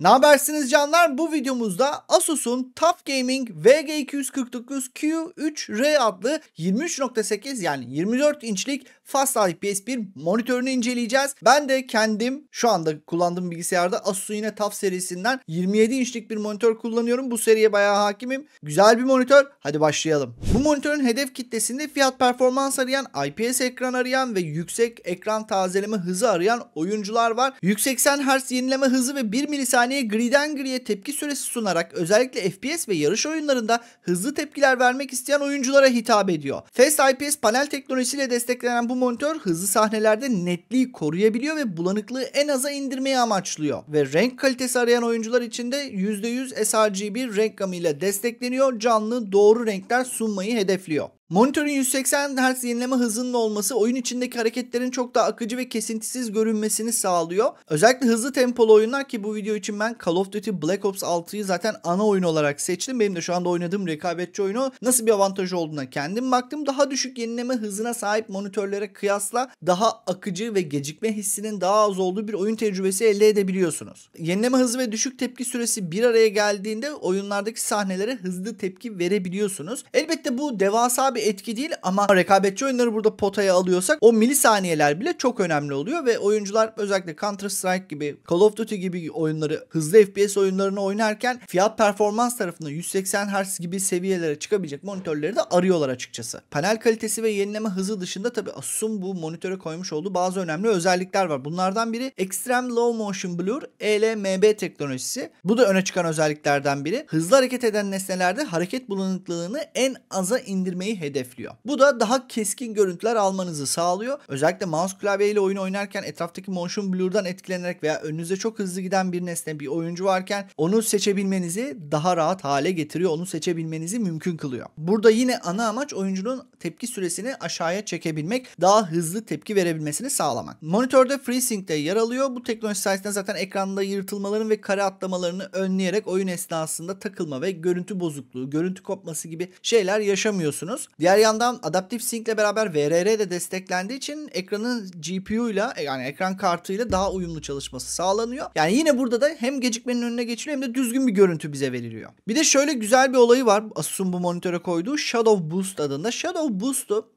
Ne habersiniz canlar? Bu videomuzda Asus'un Tough Gaming VG249Q3R adlı 23.8 yani 24 inçlik Fast IPS bir monitörünü inceleyeceğiz. Ben de kendim şu anda kullandığım bilgisayarda Asus'un yine Tough serisinden 27 inçlik bir monitör kullanıyorum. Bu seriye bayağı hakimim. Güzel bir monitör. Hadi başlayalım. Bu monitörün hedef kitlesinde fiyat performans arayan, IPS ekran arayan ve yüksek ekran tazeleme hızı arayan oyuncular var. 180 Hz yenileme hızı ve 1 milisaniye saniyeye griden griye tepki süresi sunarak özellikle FPS ve yarış oyunlarında hızlı tepkiler vermek isteyen oyunculara hitap ediyor. Fast IPS panel teknolojisiyle desteklenen bu monitör hızlı sahnelerde netliği koruyabiliyor ve bulanıklığı en aza indirmeyi amaçlıyor. Ve renk kalitesi arayan oyuncular için de %100 sRGB renk gamıyla destekleniyor, canlı doğru renkler sunmayı hedefliyor. Monitörün 180 Hz yenileme hızının olması oyun içindeki hareketlerin çok daha akıcı ve kesintisiz görünmesini sağlıyor. Özellikle hızlı tempolu oyunlar ki bu video için ben Call of Duty Black Ops 6'yı zaten ana oyun olarak seçtim. Benim de şu anda oynadığım rekabetçi oyunu nasıl bir avantaj olduğuna kendim baktım. Daha düşük yenileme hızına sahip monitörlere kıyasla daha akıcı ve gecikme hissinin daha az olduğu bir oyun tecrübesi elde edebiliyorsunuz. Yenileme hızı ve düşük tepki süresi bir araya geldiğinde oyunlardaki sahnelere hızlı tepki verebiliyorsunuz. Elbette bu devasa bir etki değil ama rekabetçi oyunları burada potaya alıyorsak o milisaniyeler bile çok önemli oluyor ve oyuncular özellikle Counter Strike gibi Call of Duty gibi oyunları hızlı FPS oyunlarını oynarken fiyat performans tarafında 180 Hz gibi seviyelere çıkabilecek monitörleri de arıyorlar açıkçası. Panel kalitesi ve yenileme hızı dışında tabi Asus'un bu monitöre koymuş olduğu bazı önemli özellikler var. Bunlardan biri Extreme Low Motion Blur ELMB teknolojisi. Bu da öne çıkan özelliklerden biri. Hızlı hareket eden nesnelerde hareket bulanıklığını en aza indirmeyi hedefliyor hedefliyor. Bu da daha keskin görüntüler almanızı sağlıyor. Özellikle mouse klavyeyle oyun oynarken etraftaki motion blur'dan etkilenerek veya önünüze çok hızlı giden bir nesne bir oyuncu varken onu seçebilmenizi daha rahat hale getiriyor. Onu seçebilmenizi mümkün kılıyor. Burada yine ana amaç oyuncunun tepki süresini aşağıya çekebilmek, daha hızlı tepki verebilmesini sağlamak. Monitörde FreeSync'de yer alıyor. Bu teknoloji sayesinde zaten ekranda yırtılmaların ve kare atlamalarını önleyerek oyun esnasında takılma ve görüntü bozukluğu, görüntü kopması gibi şeyler yaşamıyorsunuz. Diğer yandan Adaptive Sync ile beraber VRR de desteklendiği için ekranın GPU ile yani ekran kartıyla daha uyumlu çalışması sağlanıyor. Yani yine burada da hem gecikmenin önüne geçiliyor hem de düzgün bir görüntü bize veriliyor. Bir de şöyle güzel bir olayı var Asus'un bu monitöre koyduğu Shadow Boost adında. Shadow Boost'u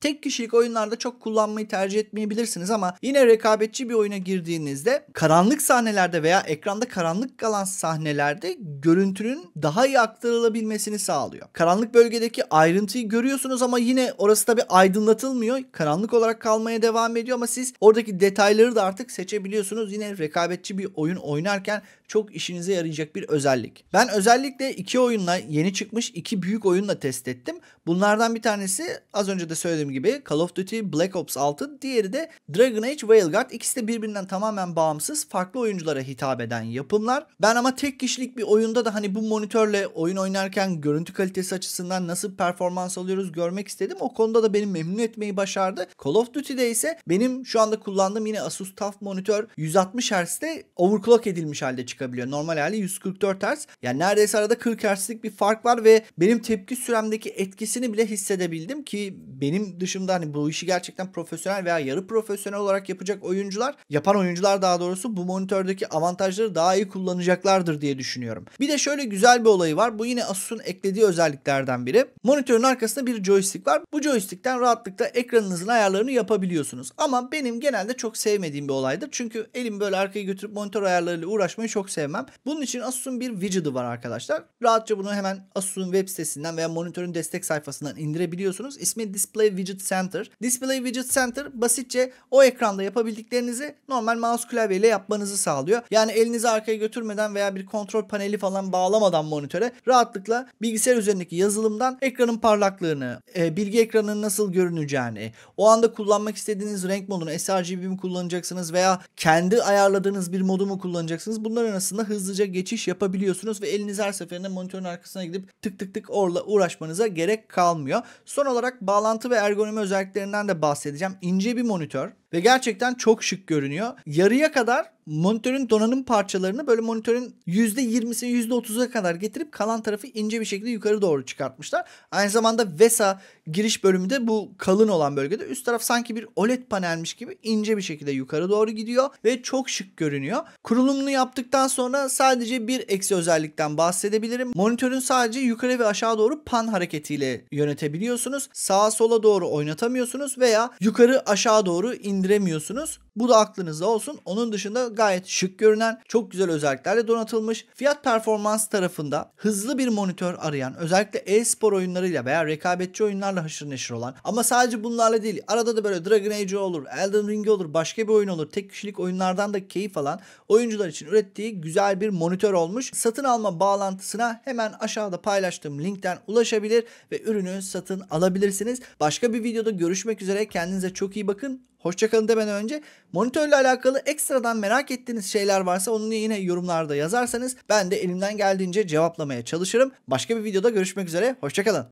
Tek kişilik oyunlarda çok kullanmayı tercih etmeyebilirsiniz ama yine rekabetçi bir oyuna girdiğinizde karanlık sahnelerde veya ekranda karanlık kalan sahnelerde görüntünün daha iyi aktarılabilmesini sağlıyor. Karanlık bölgedeki ayrıntıyı görüyorsunuz ama yine orası da bir aydınlatılmıyor. Karanlık olarak kalmaya devam ediyor ama siz oradaki detayları da artık seçebiliyorsunuz. Yine rekabetçi bir oyun oynarken çok işinize yarayacak bir özellik. Ben özellikle iki oyunla yeni çıkmış iki büyük oyunla test ettim. Bunlardan bir tanesi az önce de söylediğim bahsettiğim gibi Call of Duty Black Ops 6, diğeri de Dragon Age Veilguard. İkisi de birbirinden tamamen bağımsız, farklı oyunculara hitap eden yapımlar. Ben ama tek kişilik bir oyunda da hani bu monitörle oyun oynarken görüntü kalitesi açısından nasıl performans alıyoruz görmek istedim. O konuda da beni memnun etmeyi başardı. Call of Duty'de ise benim şu anda kullandığım yine Asus TUF monitör 160 Hz'de overclock edilmiş halde çıkabiliyor. Normal hali 144 Hz. Yani neredeyse arada 40 Hz'lik bir fark var ve benim tepki süremdeki etkisini bile hissedebildim ki benim dışında hani bu işi gerçekten profesyonel veya yarı profesyonel olarak yapacak oyuncular, yapan oyuncular daha doğrusu bu monitördeki avantajları daha iyi kullanacaklardır diye düşünüyorum. Bir de şöyle güzel bir olayı var. Bu yine Asus'un eklediği özelliklerden biri. Monitörün arkasında bir joystick var. Bu joystickten rahatlıkla ekranınızın ayarlarını yapabiliyorsunuz. Ama benim genelde çok sevmediğim bir olaydır. Çünkü elim böyle arkaya götürüp monitör ayarlarıyla uğraşmayı çok sevmem. Bunun için Asus'un bir widget'ı var arkadaşlar. Rahatça bunu hemen Asus'un web sitesinden veya monitörün destek sayfasından indirebiliyorsunuz. İsmi Display Widget Widget Center. Display Widget Center basitçe o ekranda yapabildiklerinizi normal mouse klavyeyle yapmanızı sağlıyor. Yani elinizi arkaya götürmeden veya bir kontrol paneli falan bağlamadan monitöre rahatlıkla bilgisayar üzerindeki yazılımdan ekranın parlaklığını, e, bilgi ekranının nasıl görüneceğini, o anda kullanmak istediğiniz renk modunu sRGB mi kullanacaksınız veya kendi ayarladığınız bir modu mu kullanacaksınız? Bunlar arasında hızlıca geçiş yapabiliyorsunuz ve eliniz her seferinde monitörün arkasına gidip tık tık tık orla uğraşmanıza gerek kalmıyor. Son olarak bağlantı ve ergonomi ergonomi özelliklerinden de bahsedeceğim. İnce bir monitör ve gerçekten çok şık görünüyor. Yarıya kadar monitörün donanım parçalarını böyle monitörün %20'sini %30'a kadar getirip kalan tarafı ince bir şekilde yukarı doğru çıkartmışlar. Aynı zamanda VESA giriş bölümü de bu kalın olan bölgede üst taraf sanki bir OLED panelmiş gibi ince bir şekilde yukarı doğru gidiyor ve çok şık görünüyor. Kurulumunu yaptıktan sonra sadece bir eksi özellikten bahsedebilirim. Monitörün sadece yukarı ve aşağı doğru pan hareketiyle yönetebiliyorsunuz. Sağa sola doğru oynatamıyorsunuz veya yukarı aşağı doğru indiremiyorsunuz. Bu da aklınızda olsun. Onun dışında gayet şık görünen, çok güzel özelliklerle donatılmış. Fiyat performans tarafında hızlı bir monitör arayan, özellikle e-spor oyunlarıyla veya rekabetçi oyunlarla haşır neşir olan ama sadece bunlarla değil, arada da böyle Dragon Age olur, Elden Ring olur, başka bir oyun olur, tek kişilik oyunlardan da keyif alan oyuncular için ürettiği güzel bir monitör olmuş. Satın alma bağlantısına hemen aşağıda paylaştığım linkten ulaşabilir ve ürünü satın alabilirsiniz. Başka bir videoda görüşmek üzere. Kendinize çok iyi bakın hoşçakalın demeden önce monitörle alakalı ekstradan merak ettiğiniz şeyler varsa onu yine yorumlarda yazarsanız ben de elimden geldiğince cevaplamaya çalışırım. Başka bir videoda görüşmek üzere, hoşçakalın.